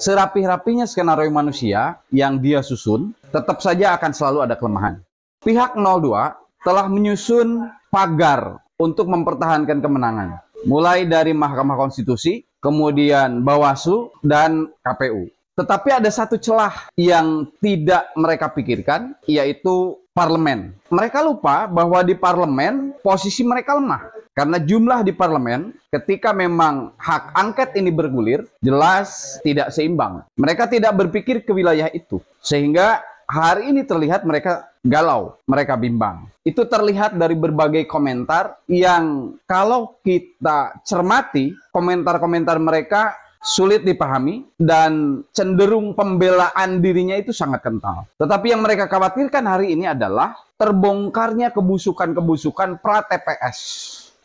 serapih-rapinya skenario manusia yang dia susun, tetap saja akan selalu ada kelemahan. Pihak 02 telah menyusun pagar untuk mempertahankan kemenangan, mulai dari Mahkamah Konstitusi, kemudian Bawaslu, dan KPU. Tetapi ada satu celah yang tidak mereka pikirkan, yaitu parlemen. Mereka lupa bahwa di parlemen posisi mereka lemah. Karena jumlah di parlemen ketika memang hak angket ini bergulir jelas tidak seimbang. Mereka tidak berpikir ke wilayah itu. Sehingga hari ini terlihat mereka galau, mereka bimbang. Itu terlihat dari berbagai komentar yang kalau kita cermati komentar-komentar mereka sulit dipahami dan cenderung pembelaan dirinya itu sangat kental. Tetapi yang mereka khawatirkan hari ini adalah terbongkarnya kebusukan-kebusukan pra TPS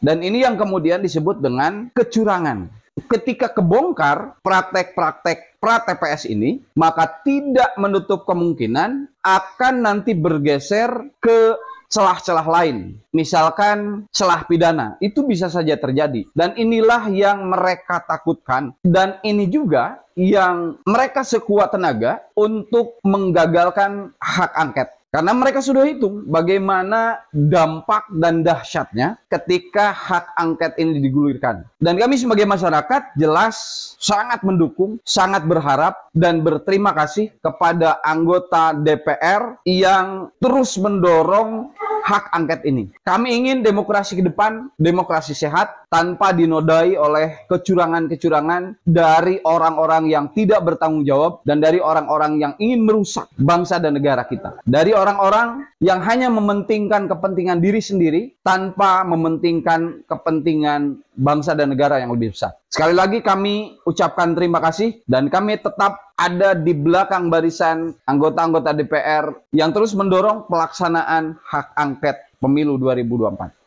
dan ini yang kemudian disebut dengan kecurangan. Ketika kebongkar praktek-praktek pra-TPS ini, maka tidak menutup kemungkinan akan nanti bergeser ke celah-celah lain. Misalkan celah pidana, itu bisa saja terjadi. Dan inilah yang mereka takutkan. Dan ini juga yang mereka sekuat tenaga untuk menggagalkan hak angket. Karena mereka sudah hitung bagaimana dampak dan dahsyatnya ketika hak angket ini digulirkan. Dan kami sebagai masyarakat jelas sangat mendukung, sangat berharap dan berterima kasih kepada anggota DPR yang terus mendorong hak angket ini. Kami ingin demokrasi ke depan, demokrasi sehat, tanpa dinodai oleh kecurangan-kecurangan dari orang-orang yang tidak bertanggung jawab dan dari orang-orang yang ingin merusak bangsa dan negara kita. Dari orang-orang yang hanya mementingkan kepentingan diri sendiri tanpa mementingkan kepentingan bangsa dan negara yang lebih besar. Sekali lagi kami ucapkan terima kasih dan kami tetap ada di belakang barisan anggota-anggota DPR yang terus mendorong pelaksanaan hak angket pemilu 2024.